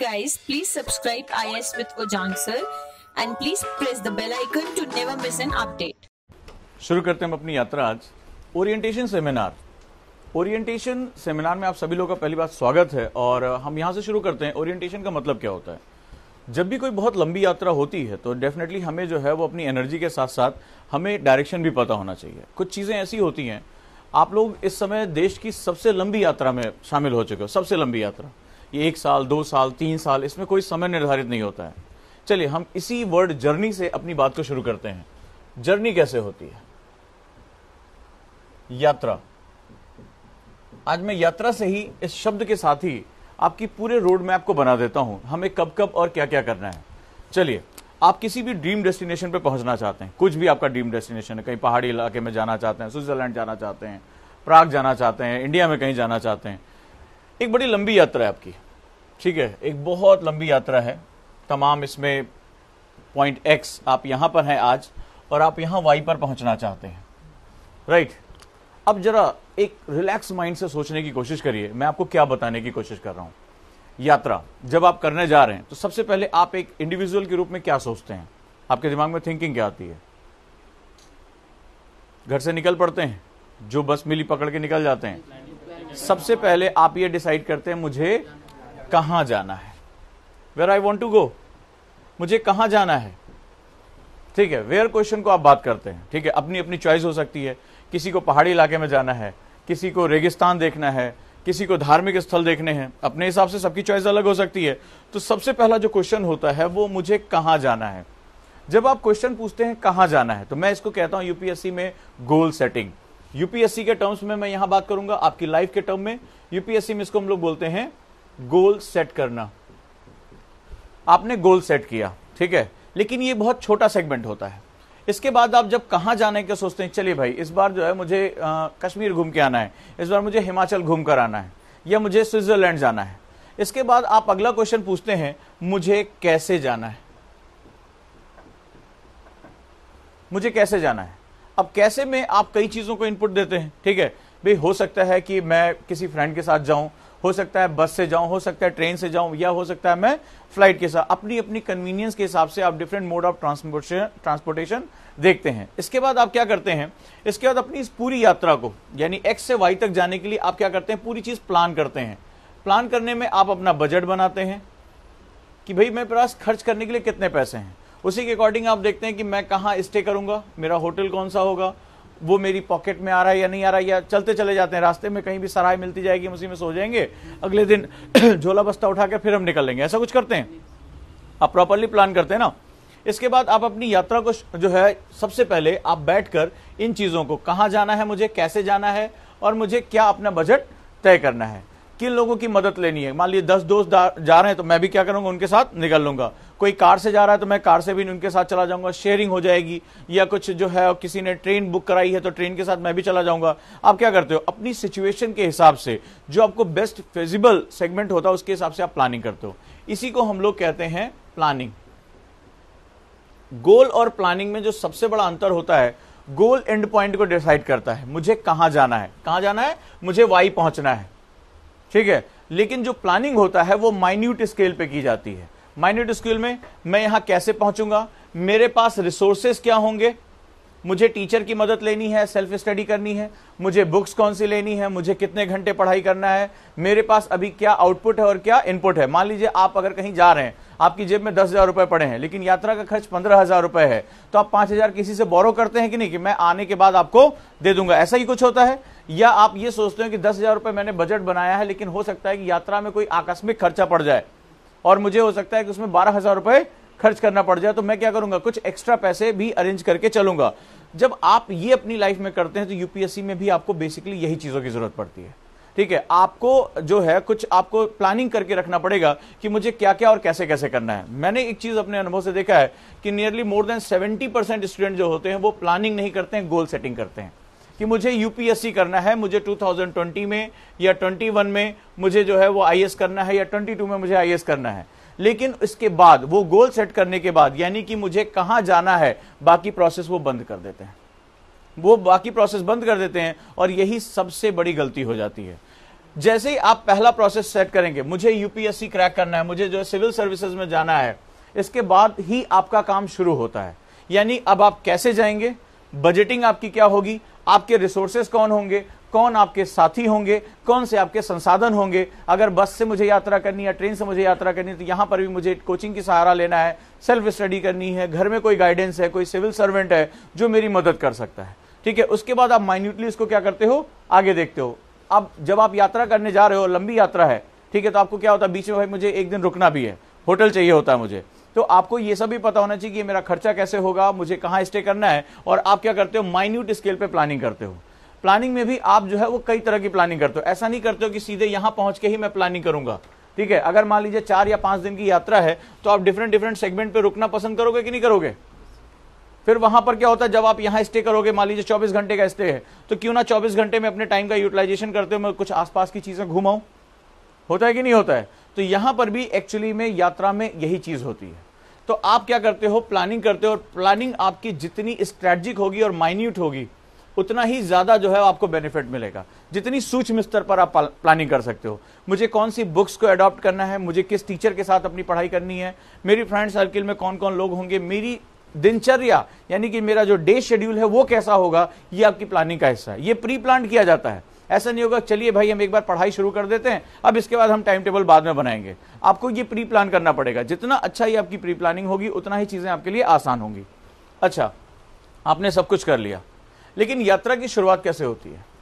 guys please subscribe is with ojang sir and please press the bell icon to never miss an update शुरू करते हैं हम अपनी यात्रा आज ओरिएंटेशन सेमिनार ओरिएंटेशन सेमिनार में आप सभी लोगों का पहली बार स्वागत है और हम यहां से शुरू करते हैं ओरिएंटेशन का मतलब क्या होता है जब भी कोई बहुत लंबी यात्रा होती है तो डेफिनेटली हमें जो है वो अपनी एनर्जी के साथ साथ हमें डायरेक्शन भी पता होना चाहिए कुछ चीज़ें ऐसी होती हैं आप लोग इस समय देश की सबसे लंबी यात्रा में शामिल हो चुके हो सबसे लंबी यात्रा कि एक साल दो साल तीन साल इसमें कोई समय निर्धारित नहीं होता है चलिए हम इसी वर्ड जर्नी से अपनी बात को शुरू करते हैं जर्नी कैसे होती है यात्रा आज मैं यात्रा से ही इस शब्द के साथ ही आपकी पूरे रोड मैप को बना देता हूं हमें कब कब और क्या क्या करना है चलिए आप किसी भी ड्रीम डेस्टिनेशन पर पहुंचना चाहते हैं कुछ भी आपका ड्रीम डेस्टिनेशन है कहीं पहाड़ी इलाके में जाना चाहते हैं स्विट्जरलैंड जाना चाहते हैं प्राग जाना चाहते हैं इंडिया में कहीं जाना चाहते हैं एक बड़ी लंबी यात्रा है आपकी ठीक है एक बहुत लंबी यात्रा है तमाम इसमें पॉइंट एक्स आप यहां पर हैं आज और आप यहां वाई पर पहुंचना चाहते हैं राइट अब जरा एक रिलैक्स माइंड से सोचने की कोशिश करिए मैं आपको क्या बताने की कोशिश कर रहा हूं यात्रा जब आप करने जा रहे हैं तो सबसे पहले आप एक इंडिविजुअल के रूप में क्या सोचते हैं आपके दिमाग में थिंकिंग क्या आती है घर से निकल पड़ते हैं जो बस मिली पकड़ के निकल जाते हैं सबसे पहले आप ये डिसाइड करते हैं मुझे कहां जाना है where I want to go मुझे कहां जाना है ठीक है वेयर क्वेश्चन को आप बात करते हैं ठीक है अपनी अपनी चॉइस हो सकती है किसी को पहाड़ी इलाके में जाना है किसी को रेगिस्तान देखना है किसी को धार्मिक स्थल देखने हैं अपने हिसाब से सबकी चॉइस अलग हो सकती है तो सबसे पहला जो क्वेश्चन होता है वो मुझे कहां जाना है जब आप क्वेश्चन पूछते हैं कहां जाना है तो मैं इसको कहता हूं यूपीएससी में गोल सेटिंग यूपीएससी के टर्म्स में मैं यहां बात करूंगा आपकी लाइफ के टर्म में यूपीएससी में इसको हम लोग बोलते हैं गोल सेट करना आपने गोल सेट किया ठीक है लेकिन ये बहुत छोटा सेगमेंट होता है इसके बाद आप जब कहां जाने के सोचते हैं चलिए भाई इस बार जो है मुझे आ, कश्मीर घूम के आना है इस बार मुझे हिमाचल घूम कर आना है या मुझे स्विट्जरलैंड जाना है इसके बाद आप अगला क्वेश्चन पूछते हैं मुझे कैसे जाना है मुझे कैसे जाना है अब कैसे में आप कई चीजों को इनपुट देते हैं ठीक है भाई हो सकता है कि मैं किसी फ्रेंड के साथ जाऊं हो सकता है बस से जाऊं हो सकता है ट्रेन से जाऊं या हो सकता है मैं फ्लाइट के साथ अपनी अपनी कन्वीनियंस के हिसाब से आप different mode of transportation transportation देखते हैं इसके बाद आप क्या करते हैं इसके बाद अपनी इस पूरी यात्रा को यानी एक्स से वाई तक जाने के लिए आप क्या करते हैं पूरी चीज प्लान करते हैं प्लान करने में आप अपना बजट बनाते हैं कि भाई मेरे पास खर्च करने के लिए कितने पैसे हैं उसी के अकॉर्डिंग आप देखते हैं कि मैं कहाँ स्टे करूंगा मेरा होटल कौन सा होगा वो मेरी पॉकेट में आ रहा है या नहीं आ रहा है या चलते चले जाते हैं रास्ते में कहीं भी सराय मिलती जाएगी हम उसी में सो जाएंगे अगले दिन झोला बस्ता उठा के फिर हम निकल लेंगे ऐसा कुछ करते हैं आप प्रॉपरली प्लान करते हैं ना इसके बाद आप अपनी यात्रा को जो है सबसे पहले आप बैठकर इन चीज़ों को कहाँ जाना है मुझे कैसे जाना है और मुझे क्या अपना बजट तय करना है किन लोगों की मदद लेनी है मान लीजिए दस दोस्त जा रहे हैं तो मैं भी क्या करूंगा उनके साथ निकल लूंगा कोई कार से जा रहा है तो मैं कार से भी उनके साथ चला जाऊंगा शेयरिंग हो जाएगी या कुछ जो है किसी ने ट्रेन बुक कराई है तो ट्रेन के साथ मैं भी चला जाऊंगा आप क्या करते हो अपनी सिचुएशन के हिसाब से जो आपको बेस्ट फिजिबल सेगमेंट होता है उसके हिसाब से आप प्लानिंग करते हो इसी को हम लोग कहते हैं प्लानिंग गोल और प्लानिंग में जो सबसे बड़ा अंतर होता है गोल एंड पॉइंट को डिसाइड करता है मुझे कहां जाना है कहां जाना है मुझे वाई पहुंचना है ठीक है लेकिन जो प्लानिंग होता है वो माइन्यूट स्केल पे की जाती है माइन्यूट स्केल में मैं यहां कैसे पहुंचूंगा मेरे पास रिसोर्सेस क्या होंगे मुझे टीचर की मदद लेनी है सेल्फ स्टडी करनी है मुझे बुक्स कौन सी लेनी है मुझे कितने घंटे पढ़ाई करना है मेरे पास अभी क्या आउटपुट है और क्या इनपुट है मान लीजिए आप अगर कहीं जा रहे हैं आपकी जेब में दस हजार रुपए पड़े हैं लेकिन यात्रा का खर्च पंद्रह हजार रुपए है तो आप पांच हजार किसी से बोरो करते हैं कि नहीं कि मैं आने के बाद आपको दे दूंगा ऐसा ही कुछ होता है या आप ये सोचते हो कि दस हजार रुपये मैंने बजट बनाया है लेकिन हो सकता है कि यात्रा में कोई आकस्मिक खर्चा पड़ जाए और मुझे हो सकता है कि उसमें बारह हजार रुपए खर्च करना पड़ जाए तो मैं क्या करूंगा कुछ एक्स्ट्रा पैसे भी अरेंज करके चलूंगा जब आप ये अपनी लाइफ में करते हैं तो यूपीएससी में भी आपको बेसिकली यही चीजों की जरूरत पड़ती है ठीक है आपको जो है कुछ आपको प्लानिंग करके रखना पड़ेगा कि मुझे क्या क्या और कैसे कैसे करना है मैंने एक चीज अपने अनुभव से देखा है कि nearly more than seventy percent student जो होते हैं वो प्लानिंग नहीं करते हैं गोल सेटिंग करते हैं कि मुझे यूपीएससी करना है मुझे 2020 में या 21 में मुझे जो है वो आईएएस करना है या 22 में मुझे आईएएस करना है लेकिन इसके बाद वो गोल सेट करने के बाद यानी कि मुझे कहां जाना है बाकी प्रोसेस वो बंद कर देते हैं वो बाकी प्रोसेस बंद कर देते हैं और यही सबसे बड़ी गलती हो जाती है जैसे ही आप पहला प्रोसेस सेट करेंगे मुझे यूपीएससी क्रैक करना है मुझे जो है सिविल सर्विसेज में जाना है इसके बाद ही आपका काम शुरू होता है यानी अब आप कैसे जाएंगे बजटिंग आपकी क्या होगी आपके रिसोर्सेस कौन होंगे कौन आपके साथी होंगे कौन से आपके संसाधन होंगे अगर बस से मुझे यात्रा करनी या ट्रेन से मुझे यात्रा करनी तो यहां पर भी मुझे कोचिंग की सहारा लेना है सेल्फ स्टडी करनी है घर में कोई गाइडेंस है कोई सिविल सर्वेंट है जो मेरी मदद कर सकता है ठीक है उसके बाद आप माइन्यूटली इसको क्या करते हो आगे देखते हो अब जब आप यात्रा करने जा रहे हो लंबी यात्रा है ठीक है तो आपको क्या होता है बीच में भाई मुझे एक दिन रुकना भी है होटल चाहिए होता है मुझे तो आपको यह सब भी पता होना चाहिए कि मेरा खर्चा कैसे होगा मुझे कहाँ स्टे करना है और आप क्या करते हो माइन्यूट स्केल पे प्लानिंग करते हो प्लानिंग में भी आप जो है वो कई तरह की प्लानिंग करते हो ऐसा नहीं करते हो कि सीधे यहां पहुंच के ही मैं प्लानिंग करूंगा ठीक है अगर मान लीजिए चार या पांच दिन की यात्रा है तो आप डिफरेंट डिफरेंट सेगमेंट पे रुकना पसंद करोगे कि नहीं करोगे फिर वहां पर क्या होता है जब आप यहां स्टे करोगे मान लीजिए चौबीस घंटे का स्टे है तो क्यों ना चौबीस घंटे में अपने टाइम का यूटिलाइजेशन करते हो मैं कुछ आसपास की चीजें घुमाऊं होता है कि नहीं होता है तो यहां पर भी एक्चुअली में यात्रा में यही चीज होती है तो आप क्या करते हो प्लानिंग करते हो और प्लानिंग आपकी जितनी स्ट्रेटजिक होगी और माइन्यूट होगी उतना ही ज्यादा जो है आपको बेनिफिट मिलेगा जितनी सूक्ष्म स्तर पर आप प्लानिंग कर सकते हो मुझे कौन सी बुक्स को अडॉप्ट करना है मुझे किस टीचर के साथ अपनी पढ़ाई करनी है मेरी फ्रेंड सर्किल में कौन कौन लोग होंगे मेरी दिनचर्या यानी कि मेरा जो डे शेड्यूल है वो कैसा होगा ये आपकी प्लानिंग का हिस्सा है ये प्री प्लान किया जाता है ऐसा नहीं होगा चलिए भाई हम एक बार पढ़ाई शुरू कर देते हैं अब इसके बाद हम टाइम टेबल बाद में बनाएंगे आपको ये प्री प्लान करना पड़ेगा जितना अच्छा ही आपकी प्री प्लानिंग होगी उतना ही चीज़ें आपके लिए आसान होंगी अच्छा आपने सब कुछ कर लिया लेकिन यात्रा की शुरुआत कैसे होती है